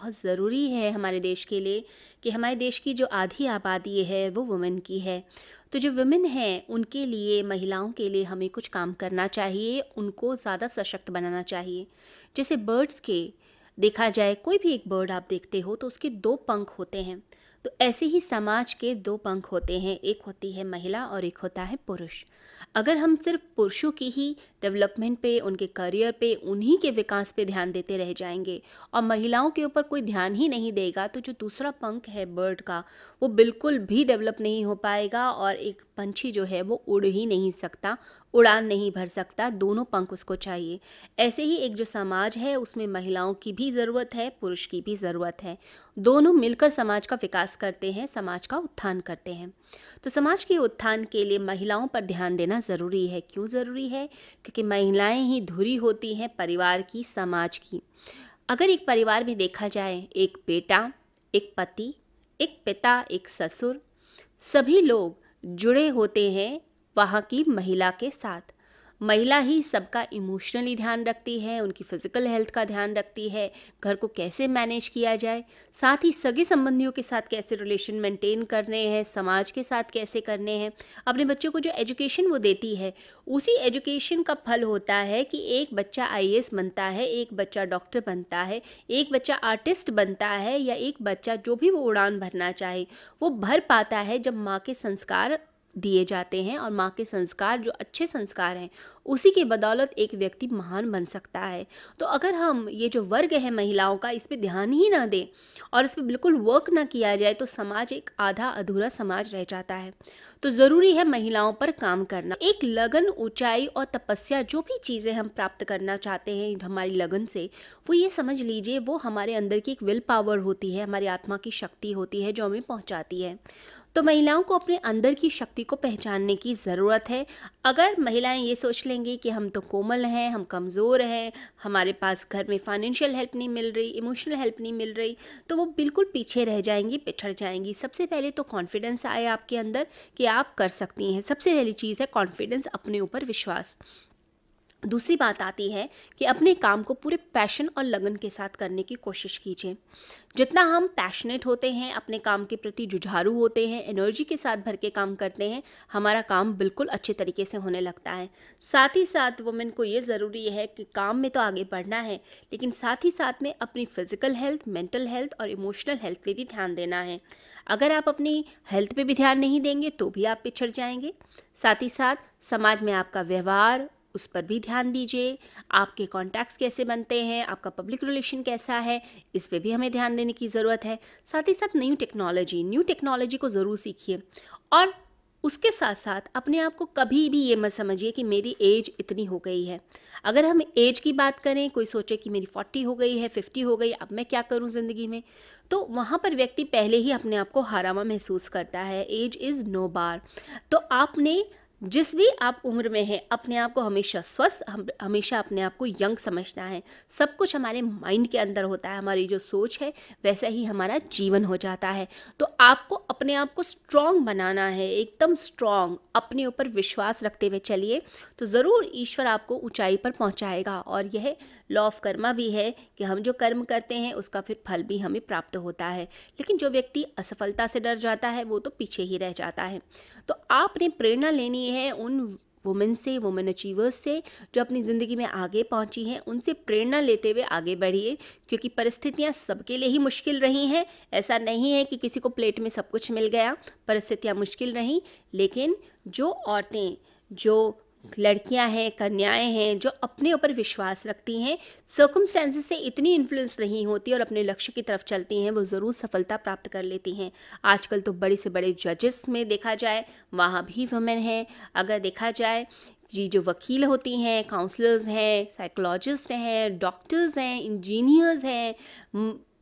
बहुत ज़रूरी है हमारे देश के लिए कि हमारे देश की जो आधी आबादी है वो वुमेन की है तो जो वुमेन हैं उनके लिए महिलाओं के लिए हमें कुछ काम करना चाहिए उनको ज़्यादा सशक्त बनाना चाहिए जैसे बर्ड्स के देखा जाए कोई भी एक बर्ड आप देखते हो तो उसके दो पंख होते हैं तो ऐसे ही समाज के दो पंख होते हैं एक होती है महिला और एक होता है पुरुष अगर हम सिर्फ पुरुषों की ही डेवलपमेंट पे उनके करियर पे उन्हीं के विकास पे ध्यान देते रह जाएंगे और महिलाओं के ऊपर कोई ध्यान ही नहीं देगा तो जो दूसरा पंख है बर्ड का वो बिल्कुल भी डेवलप नहीं हो पाएगा और एक पंछी जो है वो उड़ ही नहीं सकता उड़ान नहीं भर सकता दोनों पंख उसको चाहिए ऐसे ही एक जो समाज है उसमें महिलाओं की भी ज़रूरत है पुरुष की भी ज़रूरत है दोनों मिलकर समाज का विकास करते हैं समाज का उत्थान करते हैं तो समाज के उत्थान के लिए महिलाओं पर ध्यान देना ज़रूरी है क्यों ज़रूरी है क्योंकि महिलाएँ ही धुरी होती हैं परिवार की समाज की अगर एक परिवार में देखा जाए एक बेटा एक पति एक पिता एक ससुर सभी लोग जुड़े होते हैं वहाँ की महिला के साथ महिला ही सबका इमोशनली ध्यान रखती है उनकी फिजिकल हेल्थ का ध्यान रखती है घर को कैसे मैनेज किया जाए साथ ही सगे संबंधियों के साथ कैसे रिलेशन मेंटेन करने हैं समाज के साथ कैसे करने हैं अपने बच्चों को जो एजुकेशन वो देती है उसी एजुकेशन का फल होता है कि एक बच्चा आई बनता है एक बच्चा डॉक्टर बनता है एक बच्चा आर्टिस्ट बनता है या एक बच्चा जो भी वो उड़ान भरना चाहे वो भर पाता है जब माँ के संस्कार दिए जाते हैं और माँ के संस्कार जो अच्छे संस्कार हैं उसी के बदौलत एक व्यक्ति महान बन सकता है तो अगर हम ये जो वर्ग है महिलाओं का इस पर ध्यान ही ना दें और इस पर बिल्कुल वर्क ना किया जाए तो समाज एक आधा अधूरा समाज रह जाता है तो ज़रूरी है महिलाओं पर काम करना एक लगन ऊंचाई और तपस्या जो भी चीज़ें हम प्राप्त करना चाहते हैं हमारी लगन से वो ये समझ लीजिए वो हमारे अंदर की एक विल पावर होती है हमारी आत्मा की शक्ति होती है जो हमें पहुँचाती है तो महिलाओं को अपने अंदर की शक्ति को पहचानने की ज़रूरत है अगर महिलाएं ये सोच लेंगी कि हम तो कोमल हैं हम कमज़ोर हैं हमारे पास घर में फाइनेंशियल हेल्प नहीं मिल रही इमोशनल हेल्प नहीं मिल रही तो वो बिल्कुल पीछे रह जाएंगी पिछड़ जाएंगी सबसे पहले तो कॉन्फिडेंस आए आपके अंदर कि आप कर सकती हैं सबसे पहली चीज़ है कॉन्फिडेंस अपने ऊपर विश्वास दूसरी बात आती है कि अपने काम को पूरे पैशन और लगन के साथ करने की कोशिश कीजिए जितना हम पैशनेट होते हैं अपने काम के प्रति जुझारू होते हैं एनर्जी के साथ भर के काम करते हैं हमारा काम बिल्कुल अच्छे तरीके से होने लगता है साथ ही साथ वुमेन को ये ज़रूरी है कि काम में तो आगे बढ़ना है लेकिन साथ ही साथ में अपनी फ़िज़िकल हेल्थ मेंटल हेल्थ और इमोशनल हेल्थ पर भी ध्यान देना है अगर आप अपनी हेल्थ पर भी ध्यान नहीं देंगे तो भी आप पिछड़ जाएंगे साथ ही साथ समाज में आपका व्यवहार उस पर भी ध्यान दीजिए आपके कॉन्टैक्ट्स कैसे बनते हैं आपका पब्लिक रिलेशन कैसा है इस पर भी हमें ध्यान देने की ज़रूरत है साथ ही साथ न्यू टेक्नोलॉजी न्यू टेक्नोलॉजी को ज़रूर सीखिए और उसके साथ साथ अपने आप को कभी भी ये मत समझिए कि मेरी एज इतनी हो गई है अगर हम एज की बात करें कोई सोचे कि मेरी फोर्टी हो गई है फिफ्टी हो गई अब मैं क्या करूं ज़िंदगी में तो वहाँ पर व्यक्ति पहले ही अपने आप को हरामा महसूस करता है एज इज़ नो बार तो आपने जिस भी आप उम्र में हैं अपने आप को हमेशा स्वस्थ हम हमेशा अपने आप को यंग समझना है सब कुछ हमारे माइंड के अंदर होता है हमारी जो सोच है वैसा ही हमारा जीवन हो जाता है तो आपको अपने आप को स्ट्रांग बनाना है एकदम स्ट्रांग अपने ऊपर विश्वास रखते हुए चलिए तो ज़रूर ईश्वर आपको ऊंचाई पर पहुंचाएगा और यह लॉ ऑफ कर्मा भी है कि हम जो कर्म करते हैं उसका फिर फल भी हमें प्राप्त होता है लेकिन जो व्यक्ति असफलता से डर जाता है वो तो पीछे ही रह जाता है तो आपने प्रेरणा लेनी है हैं उन वुमेन से वुमेन अचीवर्स से जो अपनी ज़िंदगी में आगे पहुंची हैं उनसे प्रेरणा लेते हुए आगे बढ़िए क्योंकि परिस्थितियां सबके लिए ही मुश्किल रही हैं ऐसा नहीं है कि किसी को प्लेट में सब कुछ मिल गया परिस्थितियां मुश्किल रहीं लेकिन जो औरतें जो लड़कियां हैं कन्याएं हैं जो अपने ऊपर विश्वास रखती हैं सर्कमस्टेंसेस से इतनी इन्फ्लुएंस नहीं होती और अपने लक्ष्य की तरफ चलती हैं वो ज़रूर सफलता प्राप्त कर लेती हैं आजकल तो बड़े से बड़े जजेस में देखा जाए वहाँ भी वमेन हैं अगर देखा जाए जी जो वकील होती हैं काउंसलर्स हैं साइकोलॉजिस्ट हैं डॉक्टर्स हैं इंजीनियर्स हैं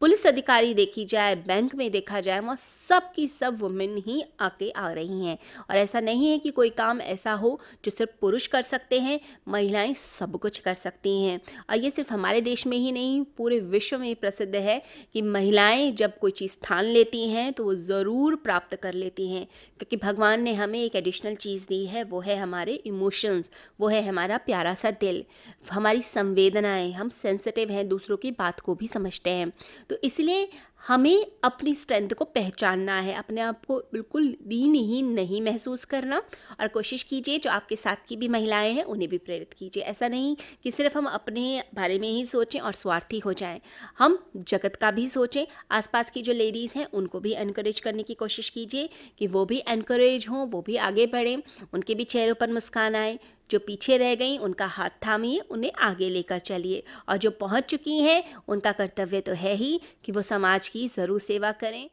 पुलिस अधिकारी देखी जाए बैंक में देखा जाए वहाँ सब की सब वुमेन ही आके आ रही हैं और ऐसा नहीं है कि कोई काम ऐसा हो जो सिर्फ पुरुष कर सकते हैं महिलाएं सब कुछ कर सकती हैं और ये सिर्फ हमारे देश में ही नहीं पूरे विश्व में प्रसिद्ध है कि महिलाएं जब कोई चीज़ ठान लेती हैं तो वो ज़रूर प्राप्त कर लेती हैं क्योंकि भगवान ने हमें एक एडिशनल चीज़ दी है वो है हमारे इमोशंस वो है हमारा प्यारा सा दिल हमारी संवेदनाएं हम सेंसिटिव हैं दूसरों की बात को भी समझते हैं तो तो इसलिए हमें अपनी स्ट्रेंथ को पहचानना है अपने आप को बिल्कुल दीन ही नहीं महसूस करना और कोशिश कीजिए जो आपके साथ की भी महिलाएं हैं उन्हें भी प्रेरित कीजिए ऐसा नहीं कि सिर्फ हम अपने बारे में ही सोचें और स्वार्थी हो जाएं हम जगत का भी सोचें आसपास की जो लेडीज़ हैं उनको भी इनक्रेज करने की कोशिश कीजिए कि वो भी इनक्रेज हों वो भी आगे बढ़ें उनके भी चेहरों पर मुस्कान आए जो पीछे रह गई उनका हाथ थामिए उन्हें आगे लेकर चलिए और जो पहुंच चुकी हैं उनका कर्तव्य तो है ही कि वो समाज की ज़रूर सेवा करें